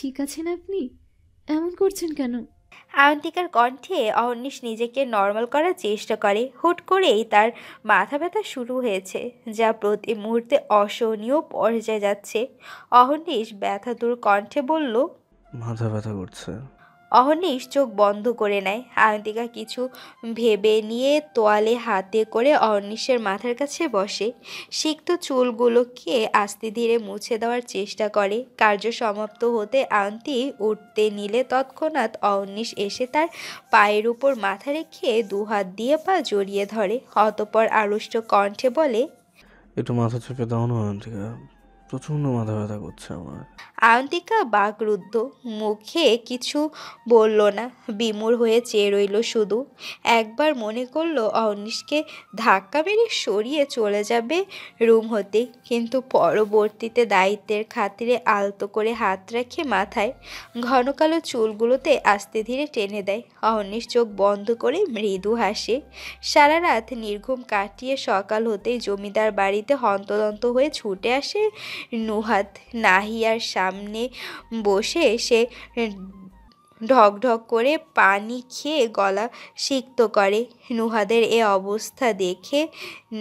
ঠিক আছেন আপনি এমন করছেন কেন আয়ন্তিকার কণ্ঠে অহর্নিশ নিজেকে নর্মাল করার চেষ্টা করে হুট করেই তার মাথা ব্যথা শুরু হয়েছে যা প্রতি মুহূর্তে অসহনীয় পর্যায়ে যাচ্ছে অহর্নিশ ব্যথা দূর কণ্ঠে বলল মাথা ব্যথা করছে অহর্নিশ চোখ বন্ধ করে নেয় আয়ন্তিকা কিছু ভেবে নিয়ে তোয়ালে হাতে করে অহর্নিশের মাথার কাছে বসে সিক্ত চুলগুলোকে আস্তে ধীরে মুছে দেওয়ার চেষ্টা করে কার্য সমাপ্ত হতে আয়ন্তি উঠতে নিলে তৎক্ষণাৎ অহর্নিশ এসে তার পায়ের উপর মাথা রেখে দুহাত দিয়ে পা জড়িয়ে ধরে অতপর আড়ষ্ট কণ্ঠে বলে একটু মাথা চেপে দাও না আয়ন্তিকা প্রচন্ড মাথা ব্যথা করছে আমার আন্তিকা বাকরুদ্ধ মুখে কিছু বলল না বিমূর হয়ে চেয়ে রইল শুধু একবার মনে করলো অনিশকে ধাক্কা মেরে সরিয়ে চলে যাবে রুম হতে কিন্তু পরবর্তীতে দায়িত্বের খাতিরে আলতো করে হাত রেখে মাথায় ঘনকালো চুলগুলোতে আস্তে ধীরে টেনে দেয় অহনিশ চোখ বন্ধ করে মৃদু হাসে সারা রাত নির্ঘুম কাটিয়ে সকাল হতেই জমিদার বাড়িতে হন্তদন্ত হয়ে ছুটে আসে নুহাত নাহিয়ার সামনে বসে সে ঢক ঢক করে পানি খেয়ে গলা সিক্ত করে নুহাদের এ অবস্থা দেখে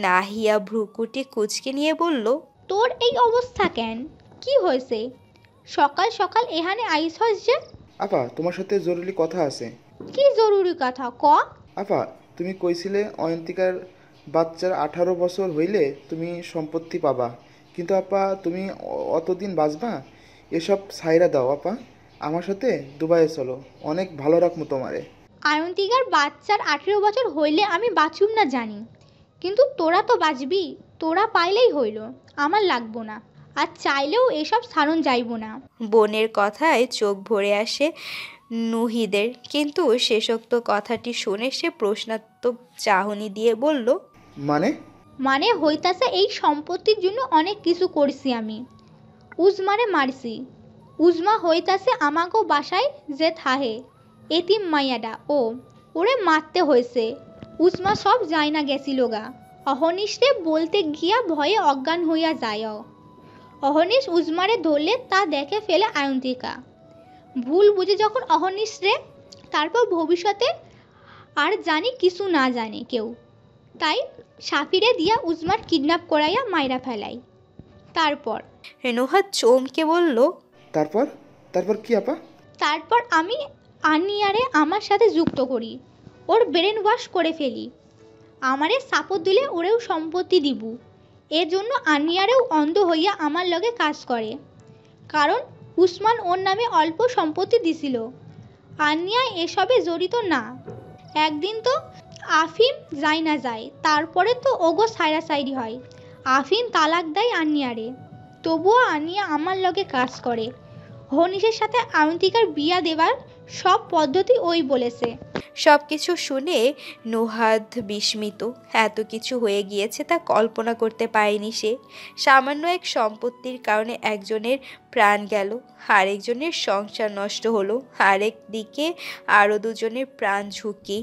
নাহিয়া ভ্রুকুটি কুচকে নিয়ে বলল তোর এই অবস্থা কেন কি হয়েছে সকাল সকাল এখানে আইস হয়েছে আপা তোমার সাথে জরুরি কথা আছে কি জরুরি কথা ক আপা তুমি কইছিলে অয়ন্তিকার বাচ্চার আঠারো বছর হইলে তুমি সম্পত্তি পাবা কিন্তু আপা তুমি অতদিন বাঁচবা এসব সাইরা দাও আপা আমার সাথে দুবাইয়ে চলো অনেক ভালো রাখমু তোমারে আয়ন্তিকার বাচ্চার আঠেরো বছর হইলে আমি বাঁচুম না জানি কিন্তু তোরা তো বাঁচবি তোরা পাইলেই হইল আমার লাগবো না আর চাইলেও এসব সারণ যাইব না বোনের কথায় চোখ ভরে আসে নুহিদের কিন্তু শেষোক্ত কথাটি শুনে সে প্রশ্নাত্মক চাহনি দিয়ে বলল মানে মানে হইতাছে এই সম্পত্তির জন্য অনেক কিছু করছি আমি উজমারে মারছি উজমা হইতাছে আমাগো বাসায় যে থাহে এতিম মাইয়াডা ও ওরে মারতে হয়েছে উজমা সব যায় না গেছিল গা অহনিশে বলতে গিয়া ভয়ে অজ্ঞান হইয়া যায় অহনিশ উজমারে ধরলে তা দেখে ফেলে আয়ন্তিকা ভুল বুঝে যখন অহনিশ রে তারপর ভবিষ্যতে আর জানি কিছু না জানে কেউ তাই সাফিরে দিয়া উজমার কিডন্যাপ করাইয়া মাইরা ফেলাই তারপর রেনুহা চমকে বলল তারপর তারপর কি আপা তারপর আমি আনিয়ারে আমার সাথে যুক্ত করি ওর ব্রেন ওয়াশ করে ফেলি আমারে সাপোর্ট দিলে ওরেও সম্পত্তি দিব এর জন্য আনিয়ারেও অন্ধ হইয়া আমার লগে কাজ করে কারণ উসমান ওর নামে অল্প সম্পত্তি দিছিল আনিয়া এসবে জড়িত না একদিন তো আফিম যায় না যায় তারপরে তো ওগো সায়রি হয় আফিম তালাক দেয় আনিয়ারে তবুও আনিয়া আমার লগে কাজ করে হনিশের সাথে আনন্দিকার বিয়া দেবার সব পদ্ধতি ওই বলেছে সব কিছু শুনে নুহাদ বিস্মিত এত কিছু হয়ে গিয়েছে তা কল্পনা করতে পারেনি সে সামান্য এক সম্পত্তির কারণে একজনের প্রাণ গেল আরেকজনের সংসার নষ্ট হলো আরেক দিকে আরও দুজনের প্রাণ ঝুঁকি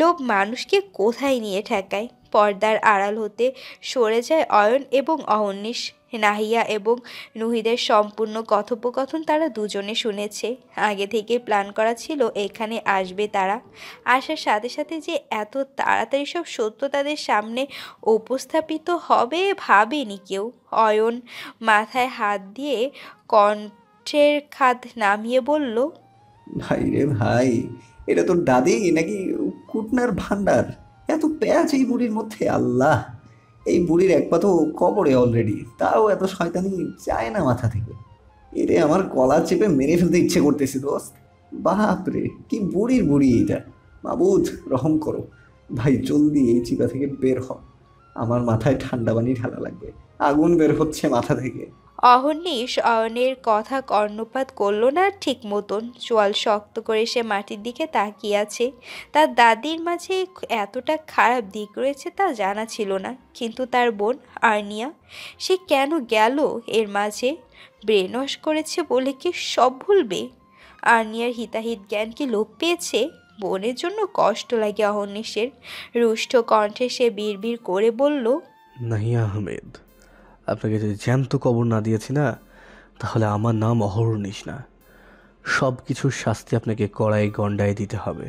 লোভ মানুষকে কোথায় নিয়ে ঠেকায় পর্দার আড়াল হতে সরে যায় অয়ন এবং অহর্নিশ নাহিয়া এবং নুহিদের সম্পূর্ণ কথোপকথন তারা দুজনে শুনেছে আগে থেকে প্ল্যান করা ছিল এখানে আসবে তারা আসার সাথে সাথে যে এত তাড়াতাড়ি সব সত্য তাদের সামনে উপস্থাপিত হবে ভাবেনি কেউ অয়ন মাথায় হাত দিয়ে কণ্ঠের খাত নামিয়ে বলল ভাই রে ভাই এটা তোর দাদি নাকি কুটনার ভান্ডার এত প্যাচ এই বুড়ির মধ্যে আল্লাহ এই বুড়ির এক পা তো কবরে অলরেডি তাও এত শয়তানি যায় না মাথা থেকে এরে আমার কলা চেপে মেরে ফেলতে ইচ্ছে করতেছে দোস্ত বাপরে কি বুড়ির বুড়ি এটা মাবুদ রহম করো ভাই জলদি এই চিপা থেকে বের হ আমার মাথায় ঠান্ডা পানি ঢালা লাগবে আগুন বের হচ্ছে মাথা থেকে অহর্নিশ অয়নের কথা কর্ণপাত করল না ঠিক মতন চোয়াল শক্ত করে সে মাটির দিকে তাকিয়ে আছে তার দাদির মাঝে এতটা খারাপ দিক রয়েছে তা জানা ছিল না কিন্তু তার বোন আর্নিয়া সে কেন গেল এর মাঝে ব্রেনস করেছে বলে কি সব ভুলবে আর্নিয়ার হিতাহিত জ্ঞান কি লোপ পেয়েছে বোনের জন্য কষ্ট লাগে অহর্নিশের রুষ্ট কণ্ঠে সে বিড় করে বলল নাহিয়া আহমেদ আপনাকে যদি জ্যান্ত কবর না দিয়েছি না তাহলে আমার নাম অহরণিস না সব কিছুর শাস্তি আপনাকে কড়াই গণ্ডায় দিতে হবে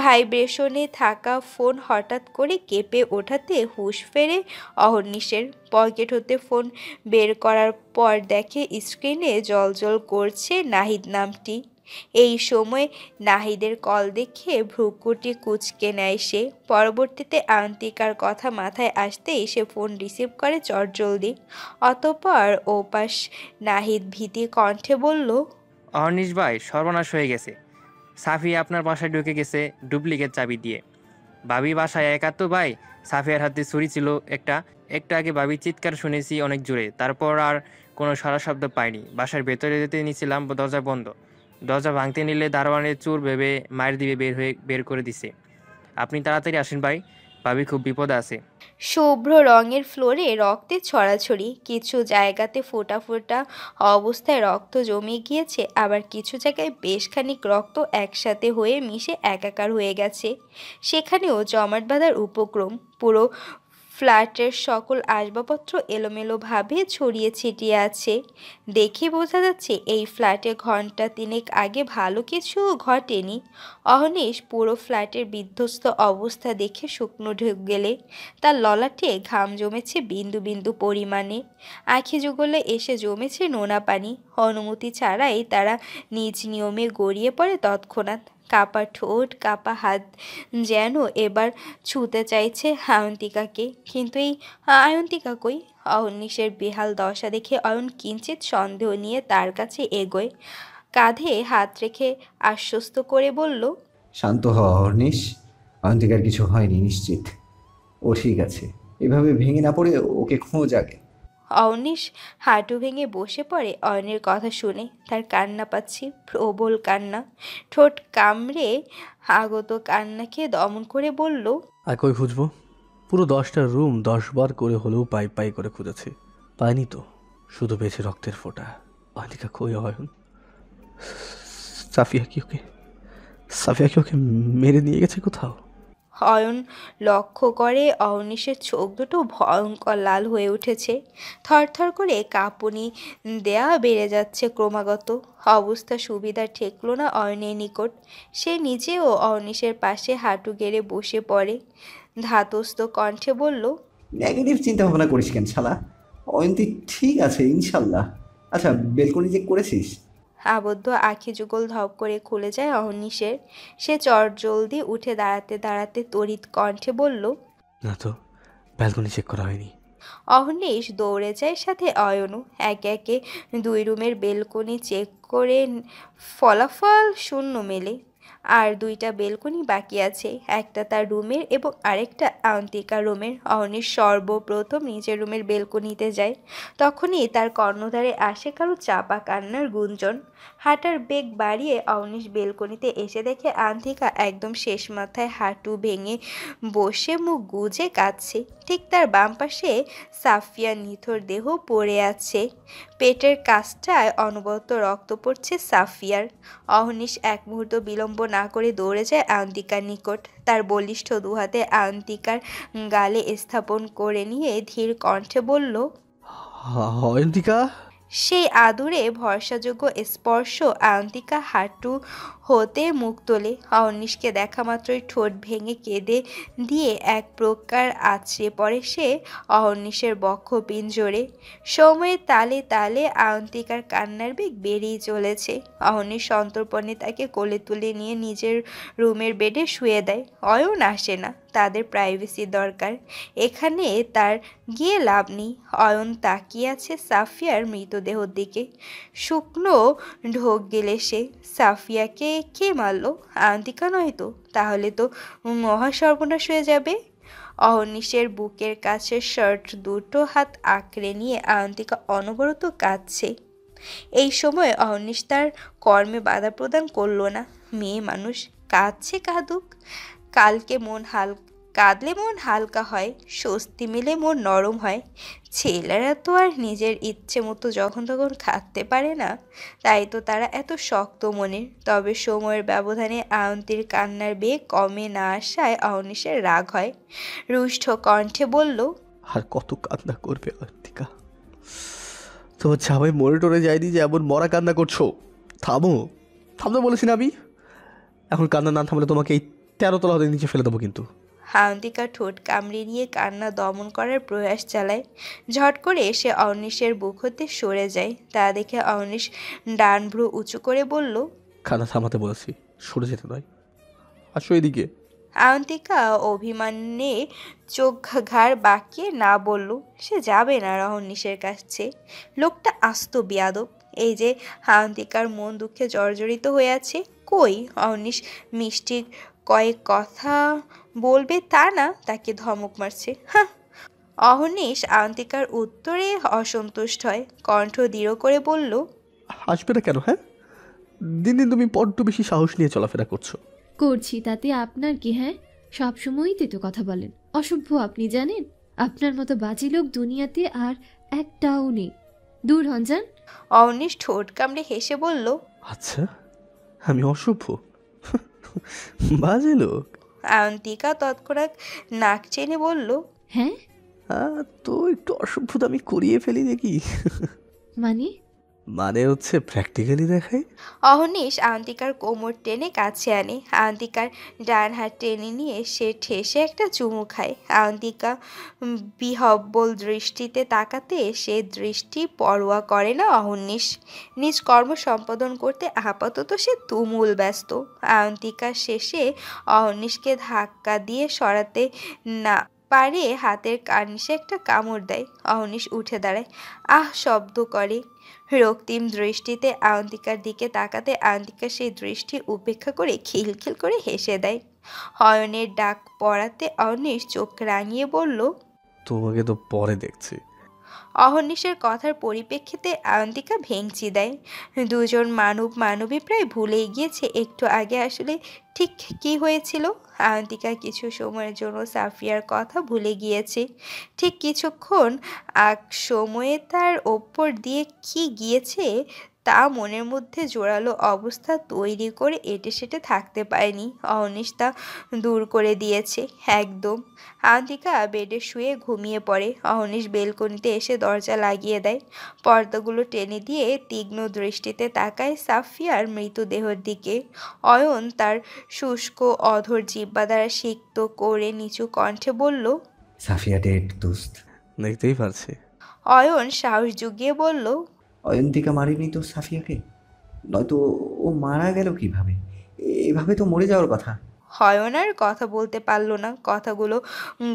ভাইব্রেশনে থাকা ফোন হঠাৎ করে কেঁপে ওঠাতে হুশ ফেরে অহর্নিশের পকেট হতে ফোন বের করার পর দেখে স্ক্রিনে জল করছে নাহিদ নামটি এই সময় নাহিদের কল দেখে ভ্রুকুটি কুচকে নেয় সে পরবর্তীতে আন্তিকার কথা মাথায় আসতেই সে ফোন রিসিভ করে জলদি অতপর ওপাশ নাহিদ ভীতি কণ্ঠে বলল অর্নিশ ভাই সর্বনাশ হয়ে গেছে সাফি আপনার বাসায় ঢুকে গেছে ডুপ্লিকেট চাবি দিয়ে ভাবি বাসায় একা তো ভাই সাফিয়ার হাতে ছুরি ছিল একটা একটা আগে ভাবি চিৎকার শুনেছি অনেক জোরে তারপর আর কোনো সারা শব্দ পাইনি বাসার ভেতরে যেতে নিয়েছিলাম দরজা বন্ধ দরজা ভাঙতে নিলে দারোয়ানের চোর ভেবে মায়ের দিবে বের হয়ে বের করে দিছে আপনি তাড়াতাড়ি আসেন ভাই ভাবি খুব বিপদ আছে শুভ্র রঙের ফ্লোরে রক্তে ছড়াছড়ি কিছু জায়গাতে ফোটা ফোটা অবস্থায় রক্ত জমে গিয়েছে আবার কিছু জায়গায় বেশ খানিক রক্ত একসাথে হয়ে মিশে একাকার হয়ে গেছে সেখানেও জমাট বাঁধার উপক্রম পুরো ফ্ল্যাটের সকল আসবাবপত্র এলোমেলোভাবে ছড়িয়ে ছিটিয়ে আছে দেখে বোঝা যাচ্ছে এই ফ্ল্যাটে ঘন্টা তিনেক আগে ভালো কিছু ঘটেনি অহনেশ পুরো ফ্ল্যাটের বিধ্বস্ত অবস্থা দেখে শুকনো ঢুক গেলে তার ললাটে ঘাম জমেছে বিন্দু বিন্দু পরিমাণে আখি যুগলে এসে জমেছে নোনা পানি অনুমতি ছাড়াই তারা নিজ নিয়মে গড়িয়ে পড়ে তৎক্ষণাৎ কাপা ঠোঁট কাপা হাত যেন এবার ছুতে চাইছে আয়ন্তিকাকে কিন্তু এই আয়ন্তিকা কই অহর্নিশের বেহাল দশা দেখে অয়ন কিঞ্চিত সন্দেহ নিয়ে তার কাছে এগোয় কাঁধে হাত রেখে আশ্বস্ত করে বলল শান্ত হ অহর্নিশ অয়ন্তিকার কিছু হয়নি নিশ্চিত ও ঠিক আছে এভাবে ভেঙে না পড়ে ওকে খোঁজ আগে অনিশ হাঁটু ভেঙে বসে পড়ে অয়নের কথা শুনে তার কান্না পাচ্ছি প্রবল কান্না ঠোঁট কামড়ে আগত খেয়ে দমন করে বলল আর কই খুঁজবো পুরো দশটা রুম দশবার করে হলেও পাই পাই করে খুঁজেছি পাইনি তো শুধু পেয়েছে রক্তের ফোঁটা অনিকা কই অয়ন সাফিয়া কি ওকে সাফিয়া কি ওকে মেরে নিয়ে গেছে কোথাও অয়ন লক্ষ্য করে অনিশের চোখ দুটো ভয়ঙ্কর লাল হয়ে উঠেছে থরথর করে কাঁপুনি দেয়া বেড়ে যাচ্ছে ক্রমাগত অবস্থা সুবিধা ঠেকল না অয়নের নিকট সে নিজেও অনিশের পাশে হাঁটু গেড়ে বসে পড়ে ধাতস্থ কণ্ঠে বলল নেগেটিভ চিন্তা ভাবনা করিস কেন শালা অয়ন্তী ঠিক আছে ইনশাল্লাহ আচ্ছা বেলকনি চেক করেছিস আবদ্ধ আখি যুগল ধপ করে খুলে যায় অহর্নিশের সে জলদি উঠে দাঁড়াতে দাঁড়াতে তড়িৎ কণ্ঠে বলল না তো ব্যালকনি চেক করা হয়নি অহর্নিশ দৌড়ে যায় সাথে অয়নু একে একে দুই রুমের বেলকনি চেক করে ফলাফল শূন্য মেলে আর দুইটা বেলকনি বাকি আছে একটা তার রুমের এবং আরেকটা আন্তিকা রুমের অহনির সর্বপ্রথম নিজের রুমের বেলকনিতে যায় তখনই তার কর্ণধারে আসে কারো চাপা কান্নার গুঞ্জন হাঁটার বেগ বাড়িয়ে অনিশ বেলকনিতে এসে দেখে আন্তিকা একদম শেষ মাথায় হাঁটু ভেঙে বসে মুখ গুজে কাঁদছে ঠিক তার বাম পাশে সাফিয়া নিথর দেহ পড়ে আছে পেটের কাজটায় অনবরত রক্ত পড়ছে সাফিয়ার অহনিশ এক মুহূর্ত বিলম্ব না করে দৌড়ে যায় আয়ন্তিকার নিকট তার বলিষ্ঠ দুহাতে আয়ন্তিকার গালে স্থাপন করে নিয়ে ধীর কণ্ঠে বলল অয়ন্তিকা সেই আদুরে ভরসাযোগ্য স্পর্শ আয়ন্তিকা হাঁটু হতে মুখ তোলে অহর্নিশকে দেখা মাত্রই ঠোঁট ভেঙে কেঁদে দিয়ে এক প্রকার আছড়ে পড়ে সে অহর্নিশের বক্ষ পিঞ্জরে সময়ের তালে তালে আয়ন্তিকার কান্নার বেগ বেড়েই চলেছে অহর্নিশ সন্তর্পণে তাকে কোলে তুলে নিয়ে নিজের রুমের বেডে শুয়ে দেয় অয়ন আসে না তাদের প্রাইভেসি দরকার এখানে তার গিয়ে লাভ নেই অয়ন তাকিয়ে আছে সাফিয়ার মৃতদেহর দিকে শুকনো ঢোক গেলে সে সাফিয়াকে কে মারলো আন্তিকা নয় তো তাহলে তো মহা সর্বনাশ হয়ে যাবে অহর্নিশের বুকের কাছে শার্ট দুটো হাত আঁকড়ে নিয়ে আয়ন্তিকা অনবরত কাঁদছে এই সময় অহর্নিশ তার কর্মে বাধা প্রদান করলো না মেয়ে মানুষ কাঁদছে কাঁদুক কালকে মন হালকা কাঁদলে মন হালকা হয় স্বস্তি মিলে মন নরম হয় ছেলেরা তো আর নিজের ইচ্ছে মতো যখন তখন খাটতে পারে না তাই তো তারা এত শক্ত মনের তবে সময়ের ব্যবধানে আয়ন্তীর কান্নার বেগ কমে না আসায় অনিশের রাগ হয় রুষ্ঠ কণ্ঠে বলল আর কত কান্না করবে আয়ন্তিকা তোমার জামাই মরে টরে যায়নি যে এমন মরা কান্না করছো থামো থামতে বলেছি না আমি এখন কান্না না থামলে তোমাকে এই তেরো তলা নিচে ফেলে দেবো কিন্তু আয়ন্তিকা ঠোঁট কামড়ে নিয়ে কান্না দমন করার প্রয়াস চালায় ঝট করে এসে অর্ণেশের বুক হতে সরে যায় তা দেখে অর্ণেশ ডান ভ্রু উঁচু করে বলল কান্না থামাতে বলেছি সরে যেতে নয় আসো এদিকে আয়ন্তিকা অভিমানে চোখ ঘাড় বাঁকিয়ে না বলল সে যাবে না রহনিশের কাছে লোকটা আস্ত বিয়াদব এই যে আয়ন্তিকার মন দুঃখে জর্জরিত হয়ে আছে কই অহনিশ মিষ্টির কয়েক কথা বলবে তা না তাকে ধমক মারছে হ্যাঁ আন্তিকার উত্তরে অসন্তুষ্ট হয় কণ্ঠ দৃঢ় করে বলল হাসবে না কেন হ্যাঁ দিন দিন তুমি বড্ড বেশি সাহস নিয়ে চলাফেরা করছো করছি তাতে আপনার কি হ্যাঁ সবসময়ই তো কথা বলেন অসভ্য আপনি জানেন আপনার মতো বাজি লোক দুনিয়াতে আর একটাও নেই দূর হন যান অনিশ ঠোঁট কামড়ে হেসে বলল আচ্ছা আমি অসভ্য বাজে লোক আন্তিকা তৎক্ষণাৎ নাক চেনে বলল হ্যাঁ তো একটু অসভ্যতা আমি করিয়ে ফেলি দেখি মানে মানে হচ্ছে প্র্যাকটিক্যালি দেখাই অহনিশ আন্তিকার কোমর টেনে কাছে আনে আন্তিকার ডান হাত টেনে নিয়ে সে ঠেসে একটা চুমু খায় আন্তিকা বিহব্বল দৃষ্টিতে তাকাতে সে দৃষ্টি পরোয়া করে না অহনিশ নিজ কর্ম সম্পাদন করতে আপাতত সে তুমুল ব্যস্ত আন্তিকা শেষে অহনিশকে ধাক্কা দিয়ে সরাতে না পারে হাতের কার্নিশে একটা কামড় দেয় অহনিশ উঠে দাঁড়ায় আহ শব্দ করে রক্তিম দৃষ্টিতে আয়ন্তিকার দিকে তাকাতে আয়ন্তিকা সেই দৃষ্টি উপেক্ষা করে খিলখিল করে হেসে দেয় হয়নের ডাক পড়াতে অনিশ চোখ রাঙিয়ে বলল তোমাকে তো পরে দেখছি অহর্নিশের কথার পরিপ্রেক্ষিতে আয়ন্তিকা ভেঙচি দেয় দুজন মানব মানবী প্রায় ভুলেই গিয়েছে একটু আগে আসলে ঠিক কি হয়েছিল আয়ন্তিকা কিছু সময়ের জন্য সাফিয়ার কথা ভুলে গিয়েছে ঠিক কিছুক্ষণ এক সময়ে তার ওপর দিয়ে কি গিয়েছে তা মনের মধ্যে জোরালো অবস্থা তৈরি করে এটে সেটে থাকতে পারেনি অহনিশ তা দূর করে দিয়েছে একদম আন্তিকা বেডে শুয়ে ঘুমিয়ে পড়ে অহনিশ বেলকনিতে এসে দরজা লাগিয়ে দেয় পর্দাগুলো টেনে দিয়ে তীক্ষ্ণ দৃষ্টিতে তাকায় সাফিয়ার মৃতদেহর দিকে অয়ন তার শুষ্ক অধর জিব্বা দ্বারা সিক্ত করে নিচু কণ্ঠে বলল সাফিয়া ডেড দোস্ত দেখতেই পারছি অয়ন সাহস জুগিয়ে বলল অয়ন্তিকা মারেনি তো সাফিয়াকে নয়তো ও মারা গেল কিভাবে এভাবে তো মরে যাওয়ার কথা হয়নার কথা বলতে পারলো না কথাগুলো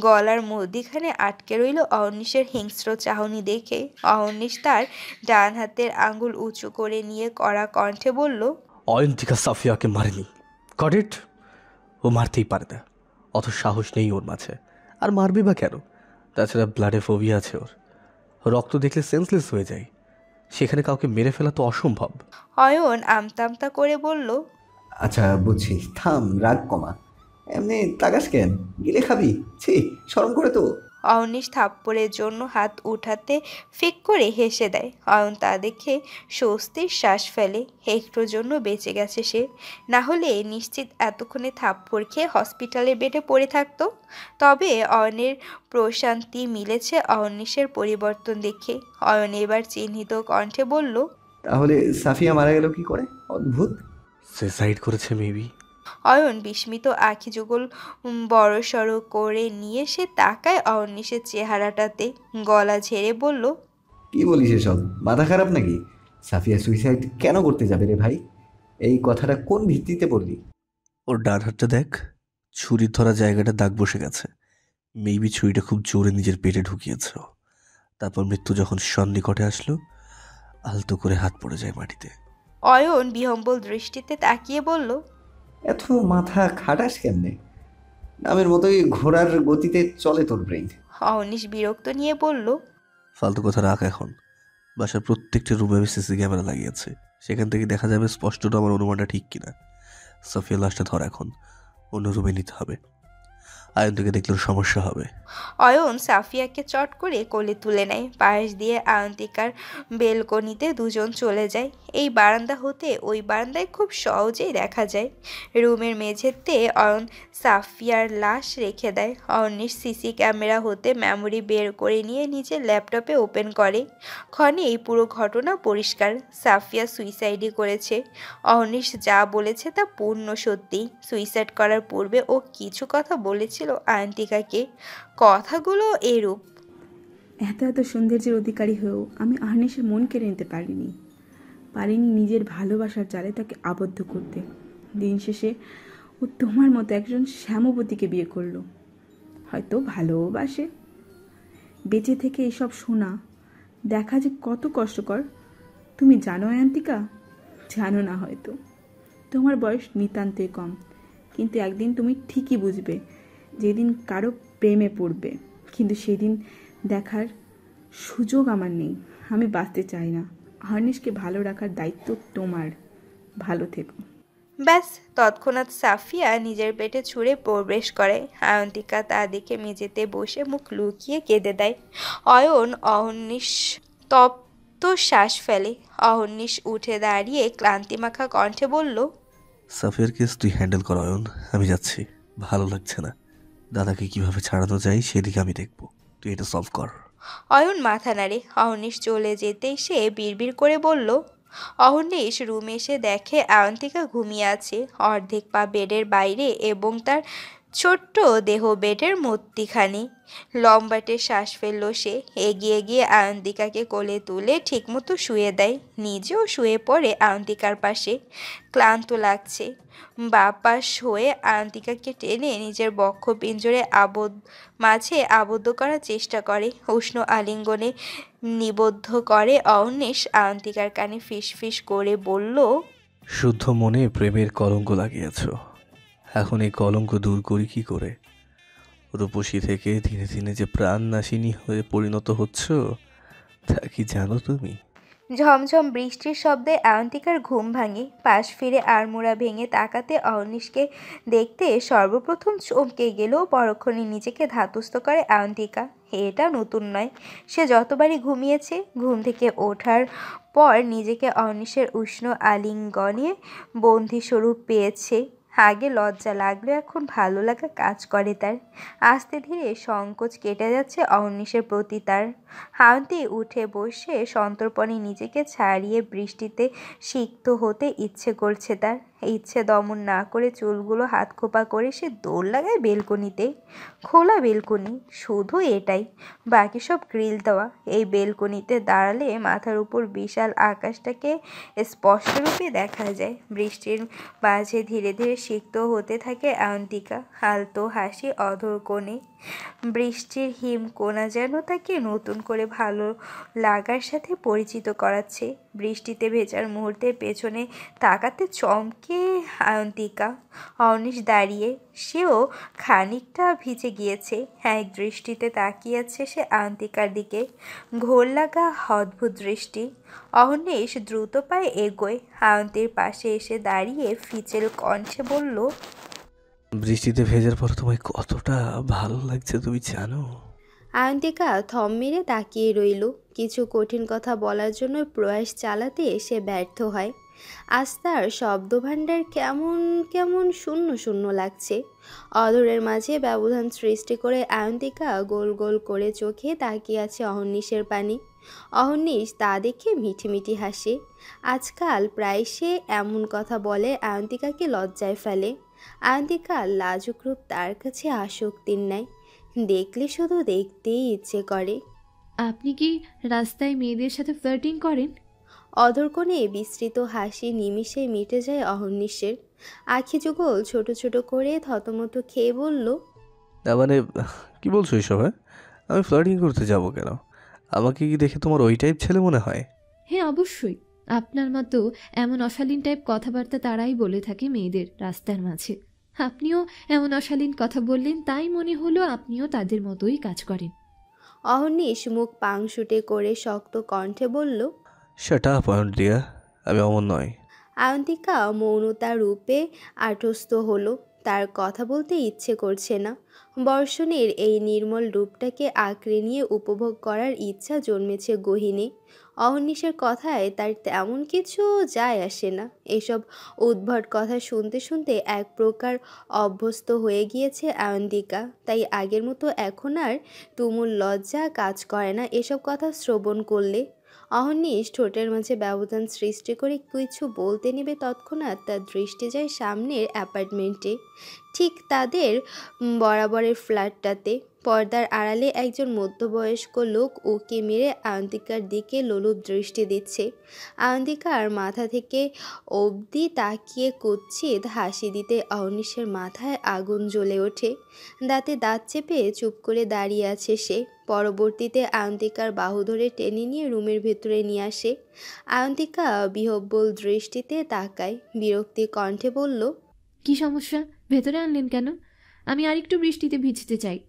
গলার মধ্যিখানে আটকে রইল অহর্নিশের হিংস্র চাহনি দেখে অহর্নিশ তার ডান হাতের আঙুল উঁচু করে নিয়ে কড়া কণ্ঠে বলল অয়ন্তিকা সাফিয়াকে মারেনি করেট ও মারতেই পারে না অত সাহস নেই ওর মাঝে আর মারবে বা কেন তাছাড়া ব্লাডে ফোবিয়া আছে ওর রক্ত দেখলে সেন্সলেস হয়ে যায় সেখানে কাউকে মেরে ফেলা তো অসম্ভব অয়ন আমতামতা করে বলল আচ্ছা বুঝছি থাম রাগ কমা এমনি তাগাস কেন গিলে খাবি ছি শরম করে তো অয়নিশ থাপ্পড়ের জন্য হাত উঠাতে ফিক করে হেসে দেয় অয়ন তা দেখে স্বস্তির শ্বাস ফেলে একটুর জন্য বেঁচে গেছে সে না হলে নিশ্চিত এতক্ষণে থাপ্পড় খেয়ে হসপিটালে বেডে পড়ে থাকতো তবে অয়নের প্রশান্তি মিলেছে অয়নিশের পরিবর্তন দেখে অয়ন এবার চিহ্নিত কণ্ঠে বলল তাহলে সাফিয়া মারা গেল কি করে অদ্ভুত সুইসাইড করেছে মেবি অয়ন বিস্মিত আখি যুগল বড়সড় করে নিয়ে সে তাকায় অয়নিশের চেহারাটাতে গলা ঝেড়ে বলল কি বলিস এসব মাথা খারাপ নাকি সাফিয়া সুইসাইড কেন করতে যাবে রে ভাই এই কথাটা কোন ভিত্তিতে বললি ওর ডান হাতটা দেখ ছুরির ধরা জায়গাটা দাগ বসে গেছে মেবি ছুরিটা খুব জোরে নিজের পেটে ঢুকিয়েছে তারপর মৃত্যু যখন সন্নিকটে আসলো আলতো করে হাত পড়ে যায় মাটিতে অয়ন বিহম্বল দৃষ্টিতে তাকিয়ে বলল এত মাথা খাটাস কেমনে নামের মতোই ঘোড়ার গতিতে চলে তোর ব্রেন অনিশ বিরক্ত নিয়ে বলল ফালতু কথা রাখ এখন বাসার প্রত্যেকটা রুমে আমি সিসি ক্যামেরা লাগিয়েছে সেখান থেকে দেখা যাবে স্পষ্টটা আমার অনুমানটা ঠিক কিনা সফিয়া লাশটা ধর এখন অন্য রুমে নিতে হবে আয়নকে দেখলে সমস্যা হবে অয়ন সাফিয়াকে চট করে কোলে তুলে নেয় পাশ দিয়ে আয়ন্তিকার বেলকনিতে দুজন চলে যায় এই বারান্দা হতে ওই বারান্দায় খুব সহজেই দেখা যায় রুমের মেঝেতে অয়ন সাফিয়ার লাশ রেখে দেয় অয়নের সিসি ক্যামেরা হতে মেমোরি বের করে নিয়ে নিজের ল্যাপটপে ওপেন করে ক্ষণে এই পুরো ঘটনা পরিষ্কার সাফিয়া সুইসাইডই করেছে অহনিশ যা বলেছে তা পূর্ণ সত্যি সুইসাইড করার পূর্বে ও কিছু কথা বলেছিল বলছিল আয়ন্তিকাকে কথাগুলো এরূপ এত এত সৌন্দর্যের অধিকারী হয়েও আমি আহনেশের মন কেড়ে নিতে পারিনি পারিনি নিজের ভালোবাসার জালে তাকে আবদ্ধ করতে দিন শেষে ও তোমার মতো একজন শ্যামবতীকে বিয়ে করলো হয়তো ভালোবাসে বেঁচে থেকে এসব শোনা দেখা যে কত কষ্টকর তুমি জানো আয়ন্তিকা জানো না হয়তো তোমার বয়স নিতান্তই কম কিন্তু একদিন তুমি ঠিকই বুঝবে যেদিন কারো প্রেমে পড়বে কিন্তু সেদিন দেখার সুযোগ আমার নেই আমি বাঁচতে চাই না হার্নিশকে ভালো রাখার দায়িত্ব তোমার ভালো থেকো ব্যাস তৎক্ষণাৎ সাফিয়া নিজের পেটে ছুঁড়ে প্রবেশ করে আয়ন্তিকা তা দেখে মেঝেতে বসে মুখ লুকিয়ে কেঁদে দেয় অয়ন অহর্নিশ তপ্ত শ্বাস ফেলে অহর্নিশ উঠে দাঁড়িয়ে ক্লান্তিমাখা কণ্ঠে বলল সাফিয়ার কেস তুই হ্যান্ডেল কর অয়ন আমি যাচ্ছি ভালো লাগছে না দাদাকে কিভাবে ছাড়ানো যায় সেদিকে আমি দেখব তুই এটা সলভ কর অয়ন মাথা নাড়ে অহর্নিশ চলে যেতে সে বিড় করে বলল অহর্নিশ রুমে এসে দেখে আয়ন্তিকা ঘুমিয়ে আছে অর্ধেক পা বেডের বাইরে এবং তার ছোট্ট দেহ বেডের মূর্তিখানি লম্বাটে শ্বাস ফেলল সে এগিয়ে গিয়ে আয়ন্তিকাকে কোলে তুলে ঠিকমতো শুয়ে দেয় নিজেও শুয়ে পড়ে আয়ন্তিকার পাশে ক্লান্ত লাগছে বাপাস হয়ে আয়ন্তিকাকে টেনে নিজের বক্ষ পিঞ্জরে আবদ্ধ মাঝে আবদ্ধ করার চেষ্টা করে উষ্ণ আলিঙ্গনে নিবদ্ধ করে অনেশ আয়ন্তিকার কানে ফিস ফিস করে বলল শুদ্ধ মনে প্রেমের কলঙ্ক লাগিয়েছ এখন এই কলঙ্ক দূর করি কি করে রূপসী থেকে ধীরে ধীরে যে প্রাণ নাশিনী হয়ে পরিণত হচ্ছ তা কি জানো তুমি ঝমঝম বৃষ্টির শব্দে আয়ন্তিকার ঘুম ভাঙে পাশ ফিরে আড়মোড়া ভেঙে তাকাতে অনিশকে দেখতে সর্বপ্রথম চমকে গেলেও পরক্ষণে নিজেকে ধাতস্থ করে আয়ন্তিকা এটা নতুন নয় সে যতবারই ঘুমিয়েছে ঘুম থেকে ওঠার পর নিজেকে অনিশের উষ্ণ আলিঙ্গনে বন্দিস্বরূপ পেয়েছে আগে লজ্জা লাগলেও এখন ভালো লাগা কাজ করে তার আস্তে ধীরে সংকোচ কেটে যাচ্ছে অহর্নিশের প্রতি তার হাওন্তি উঠে বসে সন্তর্পণে নিজেকে ছাড়িয়ে বৃষ্টিতে সিক্ত হতে ইচ্ছে করছে তার ইচ্ছে দমন না করে চুলগুলো হাত খোপা করে সে দৌড় লাগায় বেলকনিতে খোলা বেলকনি শুধু এটাই বাকি সব গ্রিল দেওয়া এই বেলকনিতে দাঁড়ালে মাথার উপর বিশাল আকাশটাকে স্পষ্টরূপে দেখা যায় বৃষ্টির মাঝে ধীরে ধীরে সিক্ত হতে থাকে আন্তিকা হালতো হাসি অধর কোণে বৃষ্টির হিমকোনা যেন তাকে নতুন করে ভালো লাগার সাথে পরিচিত করাচ্ছে বৃষ্টিতে ভেজার মুহূর্তে পেছনে তাকাতে চমকে আয়ন্তিকা অনিশ দাঁড়িয়ে সেও খানিকটা ভিজে গিয়েছে এক দৃষ্টিতে তাকিয়েছে সে আয়ন্তিকার দিকে ঘোর লাগা অদ্ভুত দৃষ্টি অহনেশ দ্রুত পায়ে এগোয় আয়ন্তির পাশে এসে দাঁড়িয়ে ফিচেল কণ্ঠে বলল বৃষ্টিতে ভেজার পর তোমায় কতটা ভালো লাগছে তুমি জানো আয়ন্তিকা থম মেরে তাকিয়ে রইল কিছু কঠিন কথা বলার জন্য প্রয়াস চালাতে সে ব্যর্থ হয় আস্তার শব্দভাণ্ডার কেমন কেমন শূন্য শূন্য লাগছে অদরের মাঝে ব্যবধান সৃষ্টি করে আয়ন্তিকা গোল গোল করে চোখে তাকিয়ে আছে অহর্নিশের পানি অহর্নিশ তা দেখে মিঠি হাসে আজকাল প্রায় সে এমন কথা বলে আয়ন্তিকাকে লজ্জায় ফেলে আন্তিকা লাজুক রূপ তার কাছে আসক্তির নাই দেখলে শুধু দেখতেই ইচ্ছে করে আপনি কি রাস্তায় মেয়েদের সাথে ফ্লার্টিং করেন অধরকোণে বিস্তৃত হাসি নিমিষে মিটে যায় অহর্নিশের আখি যুগল ছোট ছোট করে থতমত খেয়ে বলল না মানে কি বলছো এসব হ্যাঁ? আমি ফ্লার্টিং করতে যাব কেন আমাকে কি দেখে তোমার ওই টাইপ ছেলে মনে হয় হ্যাঁ অবশ্যই আপনার মতো এমন অশালীন টাইপ কথাবার্তা তারাই বলে থাকে মেয়েদের রাস্তার মাঝে আপনিও এমন অশালীন কথা বললেন তাই মনে হলো আপনিও তাদের মতোই কাজ করেন অহর্নিশ মুখ পাংশুটে করে শক্ত কণ্ঠে বলল সেটা দিয়া আমি অমন নয় আয়ন্তিকা মৌনতা রূপে আটস্থ হলো তার কথা বলতে ইচ্ছে করছে না বর্ষণের এই নির্মল রূপটাকে আঁকড়ে নিয়ে উপভোগ করার ইচ্ছা জন্মেছে গহিনে অহর্নিশের কথায় তার তেমন কিছু যায় আসে না এইসব উদ্ভট কথা শুনতে শুনতে এক প্রকার অভ্যস্ত হয়ে গিয়েছে আয়ন্দিকা তাই আগের মতো এখন আর তুমুল লজ্জা কাজ করে না এসব কথা শ্রবণ করলে অহর্নিশ ঠোঁটের মাঝে ব্যবধান সৃষ্টি করে কিছু বলতে নেবে তৎক্ষণাৎ তার দৃষ্টি যায় সামনের অ্যাপার্টমেন্টে ঠিক তাদের বরাবরের ফ্ল্যাটটাতে পর্দার আড়ালে একজন মধ্যবয়স্ক লোক ওকে মেরে আয়ন্তিকার দিকে লোলুপ দৃষ্টি দিচ্ছে আয়ন্তিকার মাথা থেকে অবধি তাকিয়ে কুচ্ছিত হাসি দিতে অহনিশের মাথায় আগুন জ্বলে ওঠে দাঁতে দাঁত চেপে চুপ করে দাঁড়িয়ে আছে সে পরবর্তীতে আয়ন্তিকার বাহু ধরে টেনে নিয়ে রুমের ভেতরে নিয়ে আসে আয়ন্তিকা বিহব্বল দৃষ্টিতে তাকায় বিরক্তি কণ্ঠে বলল কি সমস্যা ভেতরে আনলেন কেন আমি আরেকটু বৃষ্টিতে ভিজতে চাই